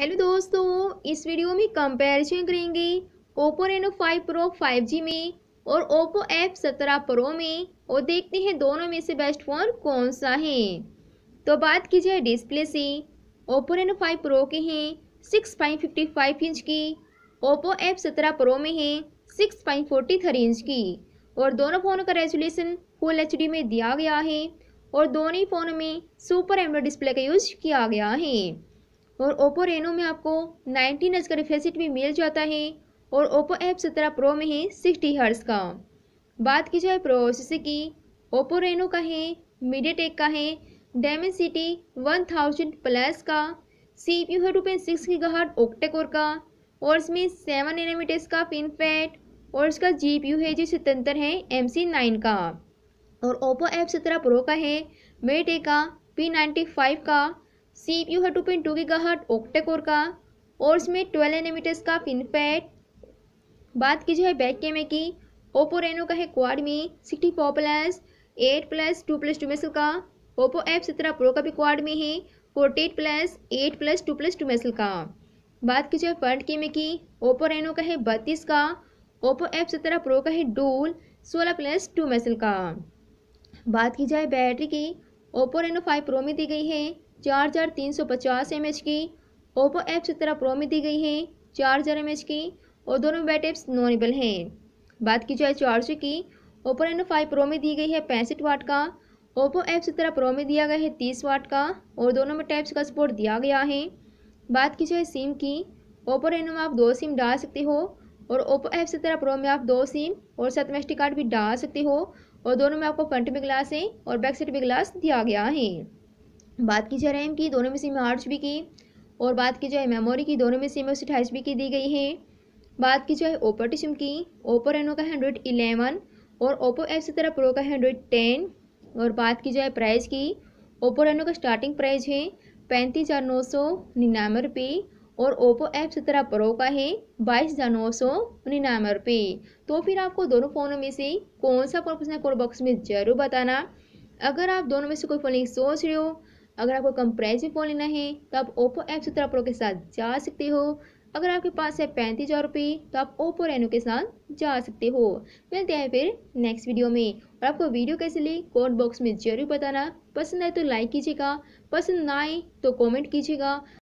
hello दोस्तों इस video में कंपैरिजन करेंगे ओप्पो रेनो 5 प्रो 5G में और ओप्पो एफ 17 प्रो में और देखते हैं दोनों में से बेस्ट फ़ोन कौन सा है तो बात की जाए डिस्प्ले से ओप्पो रेनो 5 प्रो के हैं सिक्स फिफ्टी फाइव इंच की ओप्पो एफ 17 प्रो में है सिक्स फोर्टी थ्री इंच की और दोनों फ़ोनों का रेजुलेशन फुल एच में दिया गया है और दोनों ही फ़ोनों में सुपर एमडो डिस्प्ले का यूज किया गया है और ओप्पो रेनो में आपको नाइनटीन एच का रिफ्रेशिट भी मिल जाता है और ओप्पो एप सत्रह प्रो में है सिक्सटी हर्ज का बात की जाए प्रोसेसर की ओप्पो रेनो का है मीडिया टेक का है Dimensity one thousand plus का सी पी यू है टू पॉइंट सिक्स की गहट ओक्टेकोर का और इसमें सेवन एनामीटर्स का पिन फैट और इसका जी पी यू है जो स्वतंत्र है एम सी नाइन का और ओप्पो एप सत्रह प्रो का है मेटे का पी नाइन्टी फाइव का सी यू है टू पॉइंट टू गीगा हट ऑक्टेकोर का और इसमें ट्वेल्व एनमीटर्स का फिनफेट बात की जो है बैक कैमरे की ओप्पो रेनो का है क्वाड में sixty four plus eight plus two plus two मेसल का ओप्पो एफ सत्रह प्रो का भी क्वाड में है forty eight plus eight plus two plus two मेसल का बात की जाए फ्रंट कैमरे की ओप्पो रेनो का है बत्तीस का ओप्पो एफ सत्रह प्रो का है डूल सोलह प्लस टू मेसल का बात की जाए बैटरी की ओप्पो रेनो फाइव प्रो में दी गई है चार हज़ार तीन सौ पचास एम एच की ओप्पो एफ सत्रह प्रो में दी गई है चार हज़ार एम एच की और दोनों बैट एप्स नॉनेबल हैं बात की जाए चार्जर की ओप्पो एनो फाइव प्रो में दी गई है पैंसठ वाट का ओप्पो एफ सत्रह प्रो में दिया गया है तीस वाट का और दोनों में टाइप्स का सपोर्ट दिया गया है बात की जाए सिम की ओप्पो रेनो में आप दो सिम डाल सकते हो और ओप्पो एफ सत्रह प्रो में आप दो सिम और सतम मेस्टी कार्ड भी डाल सकते हो और दोनों में आपको फ्रंट में ग्लास है और बैक साइड में ग्लास दिया गया है बात की जाए रैम की दोनों में सिम में आठ की और बात की जाए मेमोरी की दोनों में सिम में अठाईस जी की दी गई है बात की जाए सिम की ओप्पो रेनो का हंड्रेड इलेवन और ओप्पो एफ सत्रह प्रो का हंड्रेड टेन और बात की जाए प्राइस की ओपो रेनो का स्टार्टिंग प्राइस है पैंतीस हज़ार नौ सौ निन्यानवे रुपये और ओप्पो एफ सत्रह प्रो का है बाईस हज़ार नौ सौ निन्यानवे रुपये तो फिर आपको दोनों फ़ोनों में से कौन सा फोन पसंद है कॉल बॉक्स में ज़रूर बताना अगर आप दोनों में से कोई फ़ोन सोच रहे हो अगर आपको कंप्रेसिव फ़ोन लेना है तो आप ओप्पो एफ सत्रह प्रो के साथ जा सकते हो अगर आपके पास है पैंतीस हज़ार रुपये तो आप ओप्पो रेनो के साथ जा सकते हो मिलते हैं फिर नेक्स्ट वीडियो में और आपको वीडियो कैसे ली कमेंट बॉक्स में जरूर बताना पसंद आए तो लाइक कीजिएगा पसंद ना आए तो कॉमेंट कीजिएगा